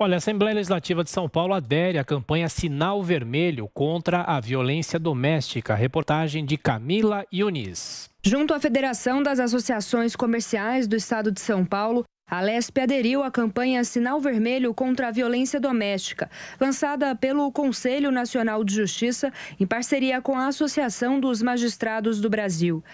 Olha, a Assembleia Legislativa de São Paulo adere à campanha Sinal Vermelho contra a violência doméstica. Reportagem de Camila Yunis. Junto à Federação das Associações Comerciais do Estado de São Paulo, a LESP aderiu à campanha Sinal Vermelho contra a Violência Doméstica, lançada pelo Conselho Nacional de Justiça em parceria com a Associação dos Magistrados do Brasil.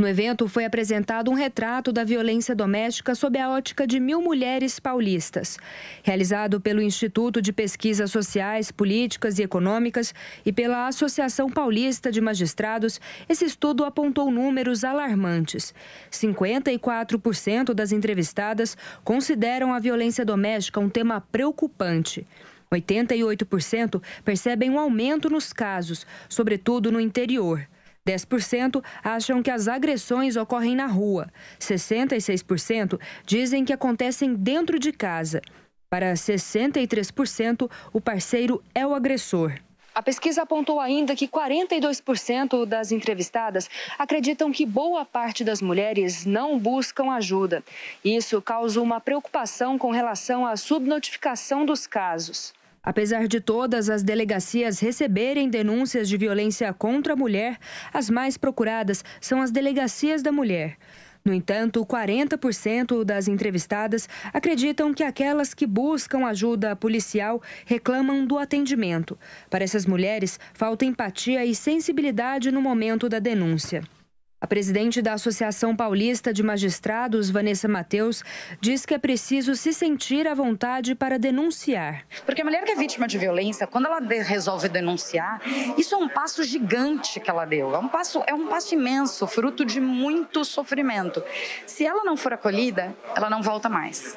No evento foi apresentado um retrato da violência doméstica sob a ótica de mil mulheres paulistas. Realizado pelo Instituto de Pesquisas Sociais, Políticas e Econômicas e pela Associação Paulista de Magistrados, esse estudo apontou números alarmantes. 54% das entrevistadas consideram a violência doméstica um tema preocupante. 88% percebem um aumento nos casos, sobretudo no interior. 10% acham que as agressões ocorrem na rua. 66% dizem que acontecem dentro de casa. Para 63%, o parceiro é o agressor. A pesquisa apontou ainda que 42% das entrevistadas acreditam que boa parte das mulheres não buscam ajuda. Isso causa uma preocupação com relação à subnotificação dos casos. Apesar de todas as delegacias receberem denúncias de violência contra a mulher, as mais procuradas são as delegacias da mulher. No entanto, 40% das entrevistadas acreditam que aquelas que buscam ajuda policial reclamam do atendimento. Para essas mulheres, falta empatia e sensibilidade no momento da denúncia. A presidente da Associação Paulista de Magistrados, Vanessa Mateus, diz que é preciso se sentir à vontade para denunciar. Porque a mulher que é vítima de violência, quando ela resolve denunciar, isso é um passo gigante que ela deu. É um passo, é um passo imenso, fruto de muito sofrimento. Se ela não for acolhida, ela não volta mais.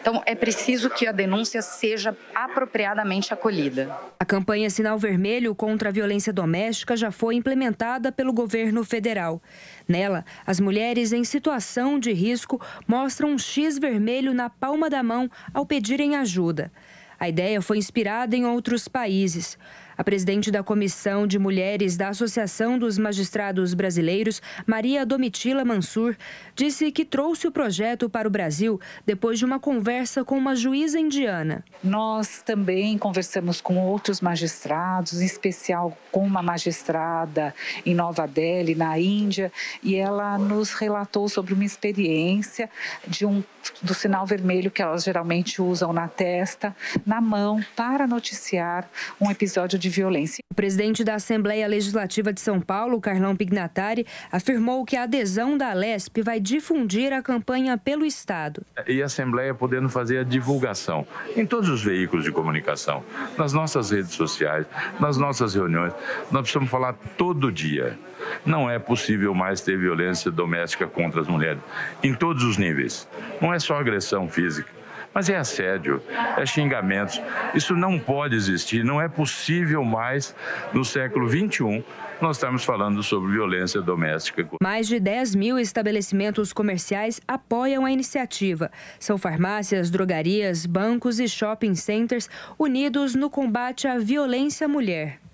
Então é preciso que a denúncia seja apropriadamente acolhida. A campanha Sinal Vermelho contra a violência doméstica já foi implementada pelo governo federal. Nela, as mulheres em situação de risco mostram um X vermelho na palma da mão ao pedirem ajuda. A ideia foi inspirada em outros países. A presidente da Comissão de Mulheres da Associação dos Magistrados Brasileiros, Maria Domitila Mansur, disse que trouxe o projeto para o Brasil depois de uma conversa com uma juíza indiana. Nós também conversamos com outros magistrados, em especial com uma magistrada em Nova Delhi, na Índia, e ela nos relatou sobre uma experiência de um do sinal vermelho que elas geralmente usam na testa, na mão, para noticiar um episódio de violência. O presidente da Assembleia Legislativa de São Paulo, Carlão Pignatari, afirmou que a adesão da Lesp vai difundir a campanha pelo Estado. E a Assembleia podendo fazer a divulgação em todos os veículos de comunicação, nas nossas redes sociais, nas nossas reuniões. Nós precisamos falar todo dia. Não é possível mais ter violência doméstica contra as mulheres, em todos os níveis. Não é só agressão física mas é assédio, é xingamentos. Isso não pode existir, não é possível mais no século XXI nós estamos falando sobre violência doméstica. Mais de 10 mil estabelecimentos comerciais apoiam a iniciativa. São farmácias, drogarias, bancos e shopping centers unidos no combate à violência à mulher.